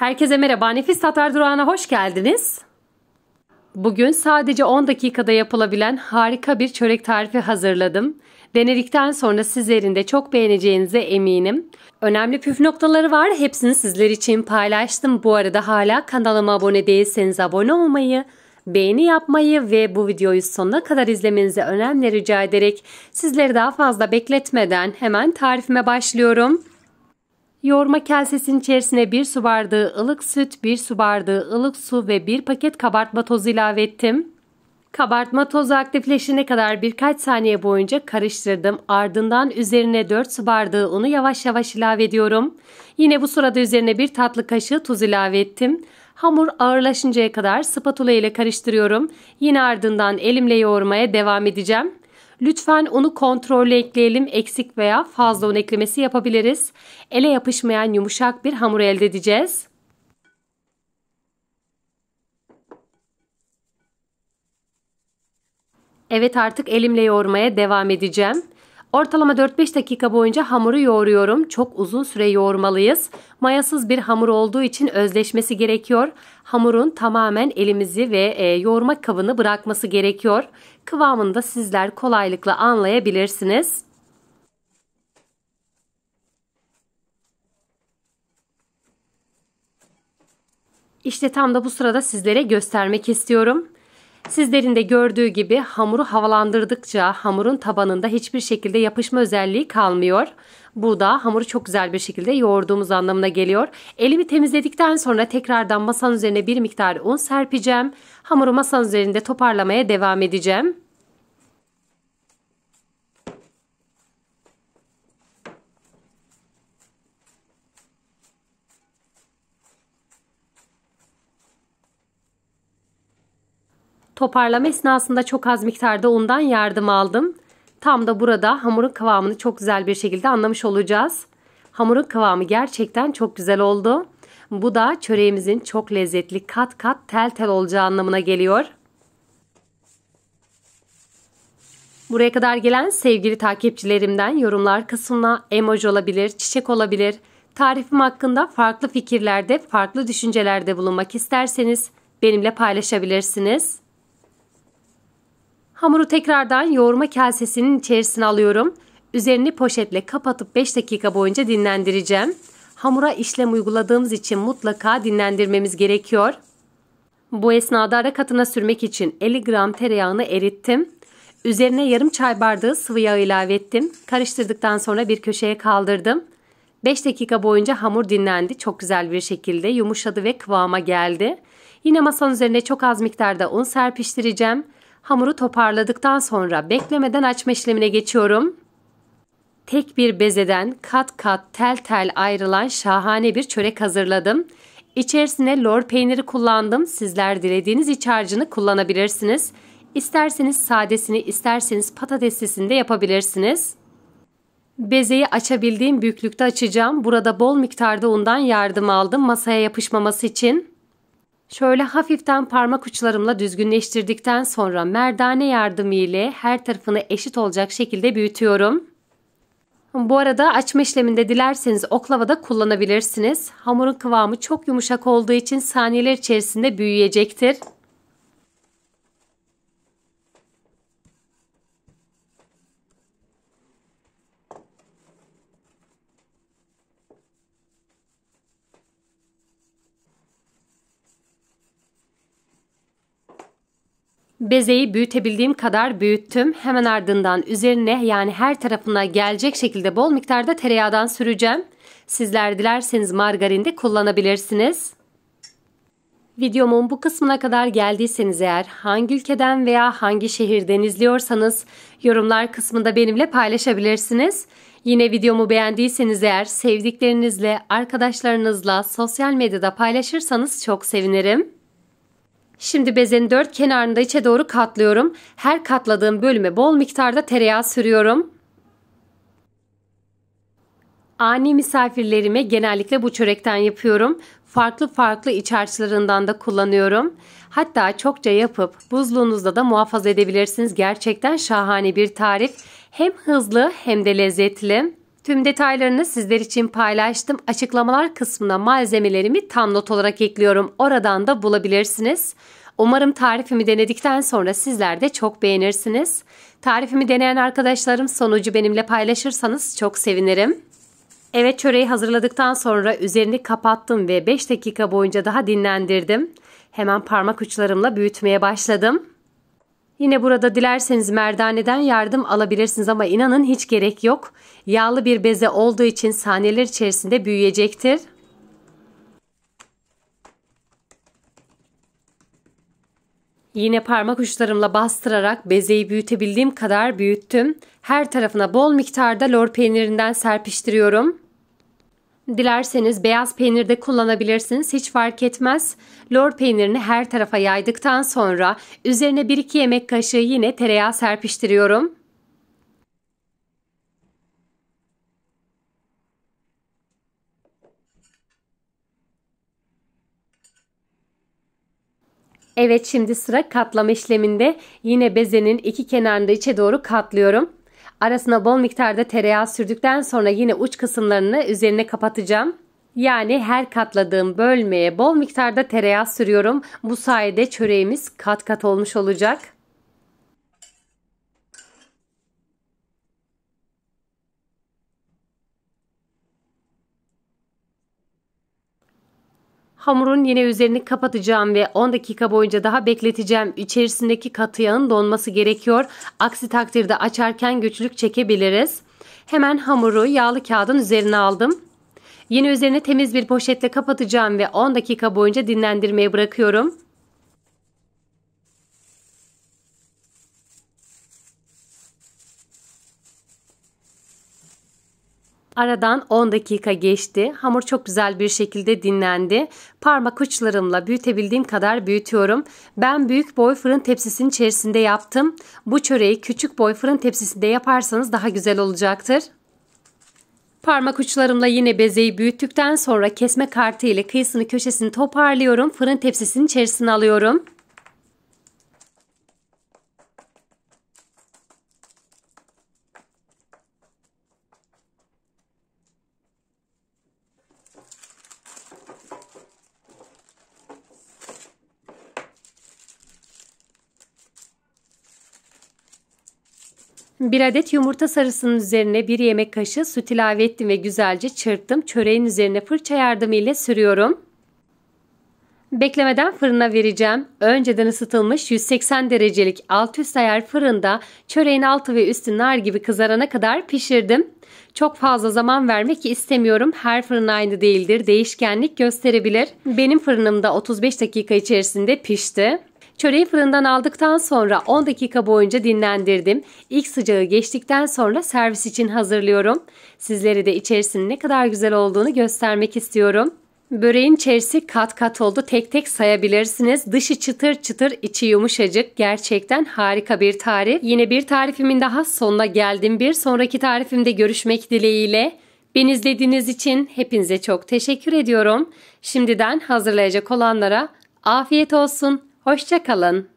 Herkese merhaba. Nefis Tatar Durağı'na hoş geldiniz. Bugün sadece 10 dakikada yapılabilen harika bir çörek tarifi hazırladım. Denedikten sonra sizlerin de çok beğeneceğinize eminim. Önemli püf noktaları var. Hepsini sizler için paylaştım. Bu arada hala kanalıma abone değilseniz abone olmayı, beğeni yapmayı ve bu videoyu sonuna kadar izlemenizi önemli rica ederek sizleri daha fazla bekletmeden hemen tarifime başlıyorum. Yoğurma kasesinin içerisine 1 su bardağı ılık süt, 1 su bardağı ılık su ve 1 paket kabartma tozu ilave ettim. Kabartma tozu aktifleşene kadar birkaç saniye boyunca karıştırdım. Ardından üzerine 4 su bardağı unu yavaş yavaş ilave ediyorum. Yine bu sırada üzerine 1 tatlı kaşığı tuz ilave ettim. Hamur ağırlaşıncaya kadar spatula ile karıştırıyorum. Yine ardından elimle yoğurmaya devam edeceğim. Lütfen onu kontrollü ekleyelim. Eksik veya fazla un eklemesi yapabiliriz. Ele yapışmayan yumuşak bir hamur elde edeceğiz. Evet artık elimle yoğurmaya devam edeceğim. Ortalama 4-5 dakika boyunca hamuru yoğuruyorum. Çok uzun süre yoğurmalıyız. Mayasız bir hamur olduğu için özleşmesi gerekiyor. Hamurun tamamen elimizi ve e, yoğurma kabını bırakması gerekiyor. Kıvamını da sizler kolaylıkla anlayabilirsiniz. İşte tam da bu sırada sizlere göstermek istiyorum. Sizlerin de gördüğü gibi hamuru havalandırdıkça hamurun tabanında hiçbir şekilde yapışma özelliği kalmıyor. Bu da hamuru çok güzel bir şekilde yoğurduğumuz anlamına geliyor. Elimi temizledikten sonra tekrardan masanın üzerine bir miktar un serpeceğim. Hamuru masanın üzerinde toparlamaya devam edeceğim. Toparlama esnasında çok az miktarda undan yardım aldım. Tam da burada hamurun kıvamını çok güzel bir şekilde anlamış olacağız. Hamurun kıvamı gerçekten çok güzel oldu. Bu da çöreğimizin çok lezzetli kat kat tel tel olacağı anlamına geliyor. Buraya kadar gelen sevgili takipçilerimden yorumlar kısmına emoji olabilir, çiçek olabilir. Tarifim hakkında farklı fikirlerde, farklı düşüncelerde bulunmak isterseniz benimle paylaşabilirsiniz. Hamuru tekrardan yoğurma kasesinin içerisine alıyorum. Üzerini poşetle kapatıp 5 dakika boyunca dinlendireceğim. Hamura işlem uyguladığımız için mutlaka dinlendirmemiz gerekiyor. Bu esnada ara katına sürmek için 50 gram tereyağını erittim. Üzerine yarım çay bardağı sıvı yağ ilave ettim. Karıştırdıktan sonra bir köşeye kaldırdım. 5 dakika boyunca hamur dinlendi. Çok güzel bir şekilde yumuşadı ve kıvama geldi. Yine masanın üzerine çok az miktarda un serpiştireceğim. Hamuru toparladıktan sonra beklemeden açma işlemine geçiyorum. Tek bir bezeden kat kat tel tel ayrılan şahane bir çörek hazırladım. İçerisine lor peyniri kullandım. Sizler dilediğiniz iç harcını kullanabilirsiniz. İsterseniz sadesini, isterseniz patateslisini de yapabilirsiniz. Bezeyi açabildiğim büyüklükte açacağım. Burada bol miktarda undan yardım aldım masaya yapışmaması için. Şöyle hafiften parmak uçlarımla düzgünleştirdikten sonra merdane yardımı ile her tarafını eşit olacak şekilde büyütüyorum. Bu arada açma işleminde dilerseniz oklava da kullanabilirsiniz. Hamurun kıvamı çok yumuşak olduğu için saniyeler içerisinde büyüyecektir. Bezeyi büyütebildiğim kadar büyüttüm. Hemen ardından üzerine yani her tarafına gelecek şekilde bol miktarda tereyağdan süreceğim. Sizler dilerseniz margarin de kullanabilirsiniz. Videomun bu kısmına kadar geldiyseniz eğer hangi ülkeden veya hangi şehirden izliyorsanız yorumlar kısmında benimle paylaşabilirsiniz. Yine videomu beğendiyseniz eğer sevdiklerinizle, arkadaşlarınızla sosyal medyada paylaşırsanız çok sevinirim. Şimdi bezenin dört kenarını da içe doğru katlıyorum. Her katladığım bölüme bol miktarda tereyağı sürüyorum. Ani misafirlerime genellikle bu çörekten yapıyorum. Farklı farklı iç harçlarından da kullanıyorum. Hatta çokça yapıp buzluğunuzda da muhafaza edebilirsiniz. Gerçekten şahane bir tarif. Hem hızlı hem de lezzetli. Tüm detaylarını sizler için paylaştım. Açıklamalar kısmına malzemelerimi tam not olarak ekliyorum. Oradan da bulabilirsiniz. Umarım tarifimi denedikten sonra sizler de çok beğenirsiniz. Tarifimi deneyen arkadaşlarım sonucu benimle paylaşırsanız çok sevinirim. Evet çöreği hazırladıktan sonra üzerini kapattım ve 5 dakika boyunca daha dinlendirdim. Hemen parmak uçlarımla büyütmeye başladım. Yine burada dilerseniz merdaneden yardım alabilirsiniz ama inanın hiç gerek yok. Yağlı bir beze olduğu için saniyeler içerisinde büyüyecektir. Yine parmak uçlarımla bastırarak bezeyi büyütebildiğim kadar büyüttüm. Her tarafına bol miktarda lor peynirinden serpiştiriyorum. Dilerseniz beyaz peynir de kullanabilirsiniz hiç fark etmez. Lor peynirini her tarafa yaydıktan sonra üzerine 1-2 yemek kaşığı yine tereyağı serpiştiriyorum. Evet şimdi sıra katlama işleminde. Yine bezenin iki kenarını içe doğru katlıyorum. Arasına bol miktarda tereyağı sürdükten sonra yine uç kısımlarını üzerine kapatacağım. Yani her katladığım bölmeye bol miktarda tereyağı sürüyorum. Bu sayede çöreğimiz kat kat olmuş olacak. Hamurun yine üzerini kapatacağım ve 10 dakika boyunca daha bekleteceğim. İçerisindeki katı yağın donması gerekiyor. Aksi takdirde açarken güçlük çekebiliriz. Hemen hamuru yağlı kağıdın üzerine aldım. Yine üzerine temiz bir poşetle kapatacağım ve 10 dakika boyunca dinlendirmeye bırakıyorum. Aradan 10 dakika geçti. Hamur çok güzel bir şekilde dinlendi. Parmak uçlarımla büyütebildiğim kadar büyütüyorum. Ben büyük boy fırın tepsisinin içerisinde yaptım. Bu çöreği küçük boy fırın tepsisinde yaparsanız daha güzel olacaktır. Parmak uçlarımla yine bezeyi büyüttükten sonra kesme kartı ile kıyısını köşesini toparlıyorum. Fırın tepsisinin içerisine alıyorum. Bir adet yumurta sarısının üzerine bir yemek kaşığı süt ilave ettim ve güzelce çırptım. Çöreğin üzerine fırça yardımıyla sürüyorum. Beklemeden fırına vereceğim. Önceden ısıtılmış 180 derecelik alt üst ayar fırında çöreğin altı ve üstü nar gibi kızarana kadar pişirdim. Çok fazla zaman vermek istemiyorum. Her fırın aynı değildir. Değişkenlik gösterebilir. Benim fırınımda 35 dakika içerisinde pişti. Çöreği fırından aldıktan sonra 10 dakika boyunca dinlendirdim. İlk sıcağı geçtikten sonra servis için hazırlıyorum. Sizlere de içerisinin ne kadar güzel olduğunu göstermek istiyorum. Böreğin içerisi kat kat oldu. Tek tek sayabilirsiniz. Dışı çıtır çıtır, içi yumuşacık. Gerçekten harika bir tarif. Yine bir tarifimin daha sonuna geldim. Bir sonraki tarifimde görüşmek dileğiyle. Beni izlediğiniz için hepinize çok teşekkür ediyorum. Şimdiden hazırlayacak olanlara afiyet olsun. Hoşçakalın.